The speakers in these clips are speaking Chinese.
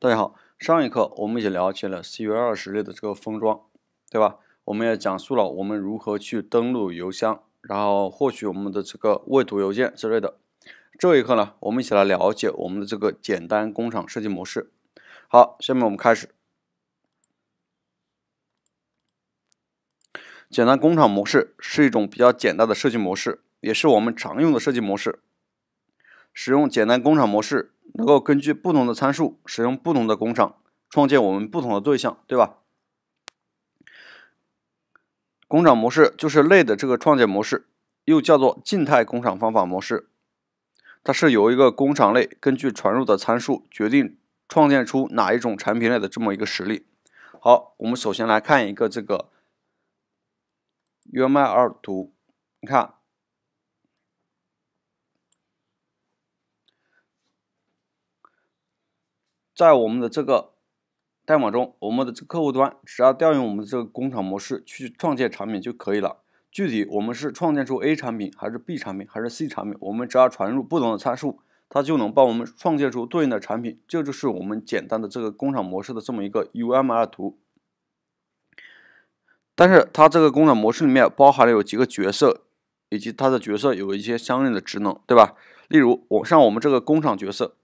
大家好，上一课我们一起了解了 C v 言二十类的这个封装，对吧？我们也讲述了我们如何去登录邮箱，然后获取我们的这个未读邮件之类的。这一课呢，我们一起来了解我们的这个简单工厂设计模式。好，下面我们开始。简单工厂模式是一种比较简单的设计模式，也是我们常用的设计模式。使用简单工厂模式。能够根据不同的参数使用不同的工厂创建我们不同的对象，对吧？工厂模式就是类的这个创建模式，又叫做静态工厂方法模式。它是由一个工厂类根据传入的参数决定创建出哪一种产品类的这么一个实例。好，我们首先来看一个这个 UML 图，你看。在我们的这个代码中，我们的客户端只要调用我们这个工厂模式去创建产品就可以了。具体我们是创建出 A 产品还是 B 产品还是 C 产品，我们只要传入不同的参数，它就能帮我们创建出对应的产品。这就是我们简单的这个工厂模式的这么一个 UML 图。但是它这个工厂模式里面包含了有几个角色，以及它的角色有一些相应的职能，对吧？例如我像我们这个工厂角色。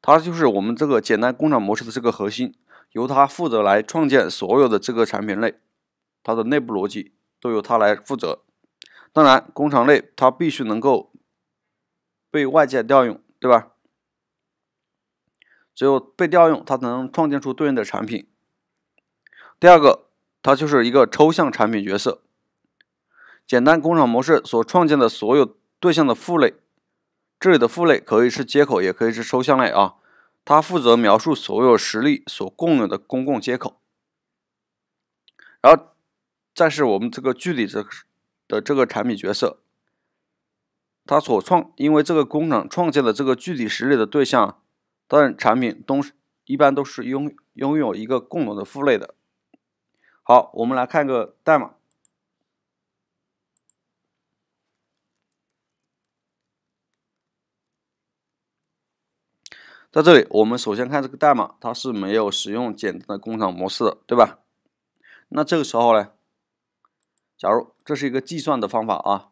它就是我们这个简单工厂模式的这个核心，由它负责来创建所有的这个产品类，它的内部逻辑都由它来负责。当然，工厂类它必须能够被外界调用，对吧？只有被调用，它才能创建出对应的产品。第二个，它就是一个抽象产品角色。简单工厂模式所创建的所有对象的父类。这里的父类可以是接口，也可以是抽象类啊，它负责描述所有实例所共有的公共接口。然后再是我们这个具体这的这个产品角色，它所创，因为这个工厂创建的这个具体实例的对象，但产品都一般都是拥拥有一个共同的父类的。好，我们来看个代码。在这里，我们首先看这个代码，它是没有使用简单的工厂模式，对吧？那这个时候呢，假如这是一个计算的方法啊，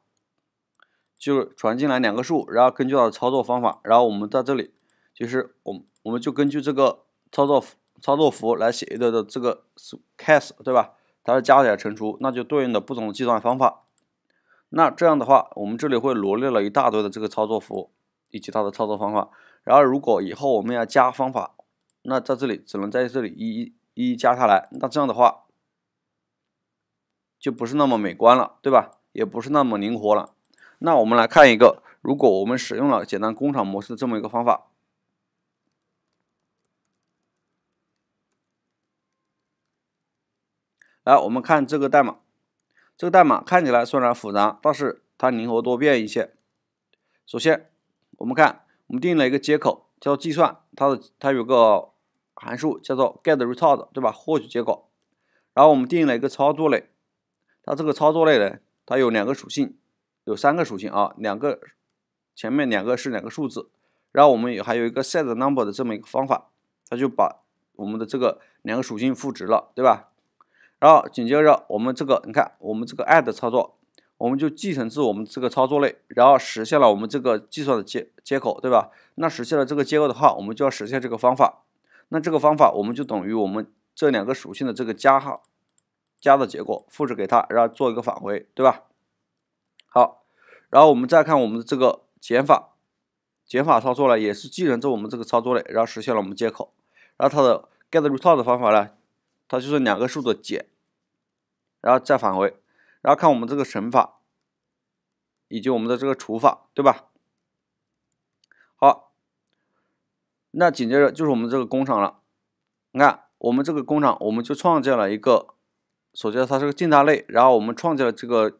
就传进来两个数，然后根据它的操作方法，然后我们在这里，就是我们我们就根据这个操作操作符来写的的这个是 case，对吧？它是加载乘除，那就对应的不同的计算方法。那这样的话，我们这里会罗列了一大堆的这个操作符。以及它的操作方法。然后，如果以后我们要加方法，那在这里只能在这里一一一一加下来。那这样的话就不是那么美观了，对吧？也不是那么灵活了。那我们来看一个，如果我们使用了简单工厂模式这么一个方法，来，我们看这个代码。这个代码看起来虽然复杂，但是它灵活多变一些。首先。我们看，我们定了一个接口，叫做计算，它的它有个函数叫做 get result，对吧？获取结果。然后我们定了一个操作类，它这个操作类呢，它有两个属性，有三个属性啊，两个前面两个是两个数字，然后我们还有一个 set number 的这么一个方法，它就把我们的这个两个属性赋值了，对吧？然后紧接着我们这个，你看我们这个 add 操作。我们就继承至我们这个操作类，然后实现了我们这个计算的接接口，对吧？那实现了这个接口的话，我们就要实现这个方法。那这个方法我们就等于我们这两个属性的这个加号加的结果，复制给它，然后做一个返回，对吧？好，然后我们再看我们的这个减法减法操作呢，也是继承自我们这个操作类，然后实现了我们接口。然后它的 get result 方法呢，它就是两个数的减，然后再返回。然后看我们这个乘法，以及我们的这个除法，对吧？好，那紧接着就是我们这个工厂了。你看，我们这个工厂，我们就创建了一个，首先它是个静态类，然后我们创建了这个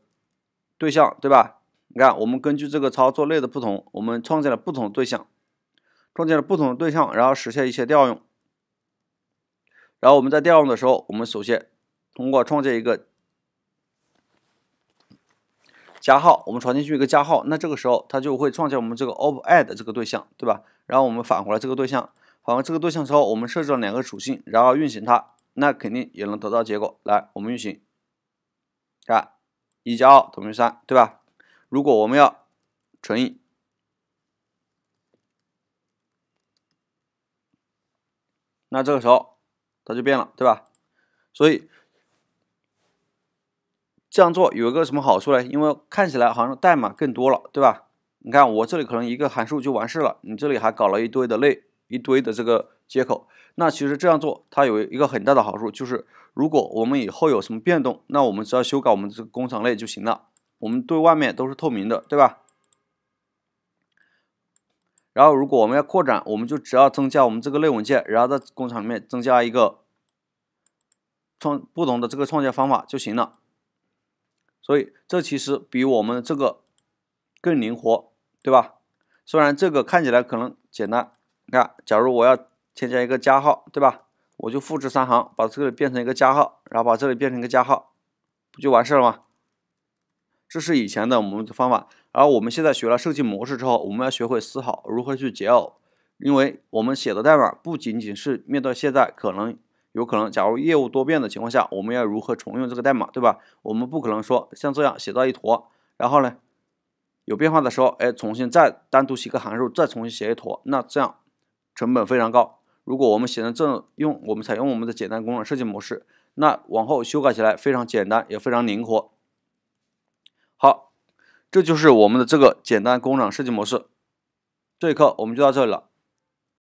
对象，对吧？你看，我们根据这个操作类的不同，我们创建了不同对象，创建了不同的对象，然后实现一些调用。然后我们在调用的时候，我们首先通过创建一个。加号，我们传进去一个加号，那这个时候它就会创建我们这个 op add 这个对象，对吧？然后我们返回了这个对象，返回这个对象之后，我们设置了两个属性，然后运行它，那肯定也能得到结果。来，我们运行，看，一加二等于三，对吧？如果我们要乘以，那这个时候它就变了，对吧？所以。这样做有一个什么好处呢？因为看起来好像代码更多了，对吧？你看我这里可能一个函数就完事了，你这里还搞了一堆的类，一堆的这个接口。那其实这样做，它有一个很大的好处就是，如果我们以后有什么变动，那我们只要修改我们这个工厂类就行了，我们对外面都是透明的，对吧？然后如果我们要扩展，我们就只要增加我们这个类文件，然后在工厂里面增加一个创不同的这个创建方法就行了。所以这其实比我们这个更灵活，对吧？虽然这个看起来可能简单，你看，假如我要添加一个加号，对吧？我就复制三行，把这里变成一个加号，然后把这里变成一个加号，不就完事了吗？这是以前的我们的方法，而我们现在学了设计模式之后，我们要学会思考如何去解耦，因为我们写的代码不仅仅是面对现在可能。有可能，假如业务多变的情况下，我们要如何重用这个代码，对吧？我们不可能说像这样写到一坨，然后呢，有变化的时候，哎，重新再单独写个函数，再重新写一坨，那这样成本非常高。如果我们写成这种用，我们采用我们的简单工厂设计模式，那往后修改起来非常简单，也非常灵活。好，这就是我们的这个简单工厂设计模式。这一课我们就到这里了。